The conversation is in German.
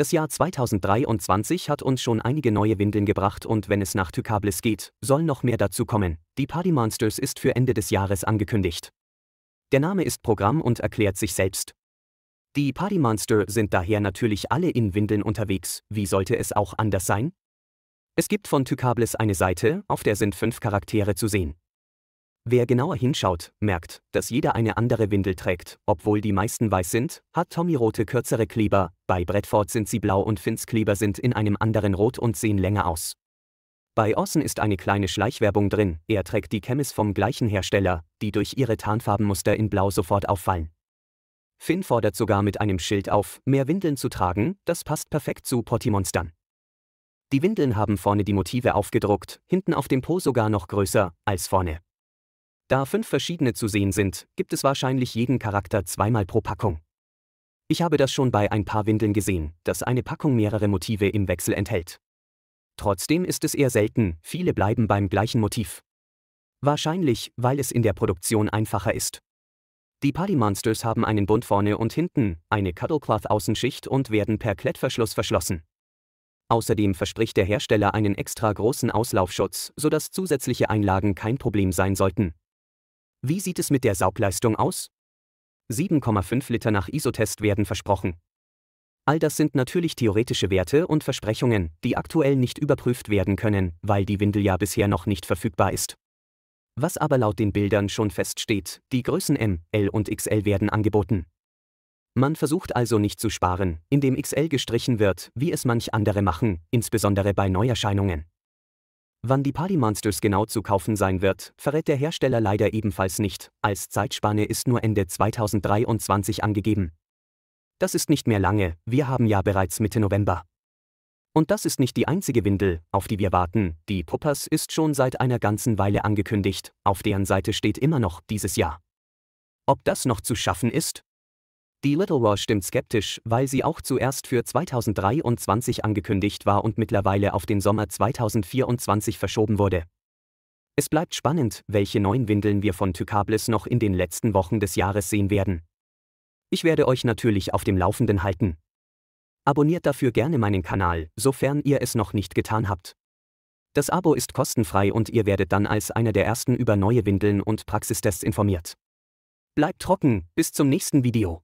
Das Jahr 2023 hat uns schon einige neue Windeln gebracht und wenn es nach Tykables geht, soll noch mehr dazu kommen. Die Party Monsters ist für Ende des Jahres angekündigt. Der Name ist Programm und erklärt sich selbst. Die Party Monster sind daher natürlich alle in Windeln unterwegs, wie sollte es auch anders sein? Es gibt von Tykables eine Seite, auf der sind fünf Charaktere zu sehen. Wer genauer hinschaut, merkt, dass jeder eine andere Windel trägt. Obwohl die meisten weiß sind, hat Tommy rote kürzere Kleber, bei Bradford sind sie blau und Finns Kleber sind in einem anderen rot und sehen länger aus. Bei Orson ist eine kleine Schleichwerbung drin, er trägt die Chemis vom gleichen Hersteller, die durch ihre Tarnfarbenmuster in Blau sofort auffallen. Finn fordert sogar mit einem Schild auf, mehr Windeln zu tragen, das passt perfekt zu Pottimonstern. Die Windeln haben vorne die Motive aufgedruckt, hinten auf dem Po sogar noch größer als vorne. Da fünf verschiedene zu sehen sind, gibt es wahrscheinlich jeden Charakter zweimal pro Packung. Ich habe das schon bei ein paar Windeln gesehen, dass eine Packung mehrere Motive im Wechsel enthält. Trotzdem ist es eher selten, viele bleiben beim gleichen Motiv. Wahrscheinlich, weil es in der Produktion einfacher ist. Die Party Monsters haben einen Bund vorne und hinten, eine Cuddlecloth-Außenschicht und werden per Klettverschluss verschlossen. Außerdem verspricht der Hersteller einen extra großen Auslaufschutz, sodass zusätzliche Einlagen kein Problem sein sollten. Wie sieht es mit der Saugleistung aus? 7,5 Liter nach ISO-Test werden versprochen. All das sind natürlich theoretische Werte und Versprechungen, die aktuell nicht überprüft werden können, weil die Windel ja bisher noch nicht verfügbar ist. Was aber laut den Bildern schon feststeht, die Größen M, L und XL werden angeboten. Man versucht also nicht zu sparen, indem XL gestrichen wird, wie es manch andere machen, insbesondere bei Neuerscheinungen. Wann die Party Monsters genau zu kaufen sein wird, verrät der Hersteller leider ebenfalls nicht, als Zeitspanne ist nur Ende 2023 angegeben. Das ist nicht mehr lange, wir haben ja bereits Mitte November. Und das ist nicht die einzige Windel, auf die wir warten, die Puppers ist schon seit einer ganzen Weile angekündigt, auf deren Seite steht immer noch dieses Jahr. Ob das noch zu schaffen ist? Die Little War stimmt skeptisch, weil sie auch zuerst für 2023 angekündigt war und mittlerweile auf den Sommer 2024 verschoben wurde. Es bleibt spannend, welche neuen Windeln wir von Tycablis noch in den letzten Wochen des Jahres sehen werden. Ich werde euch natürlich auf dem Laufenden halten. Abonniert dafür gerne meinen Kanal, sofern ihr es noch nicht getan habt. Das Abo ist kostenfrei und ihr werdet dann als einer der ersten über neue Windeln und Praxistests informiert. Bleibt trocken, bis zum nächsten Video.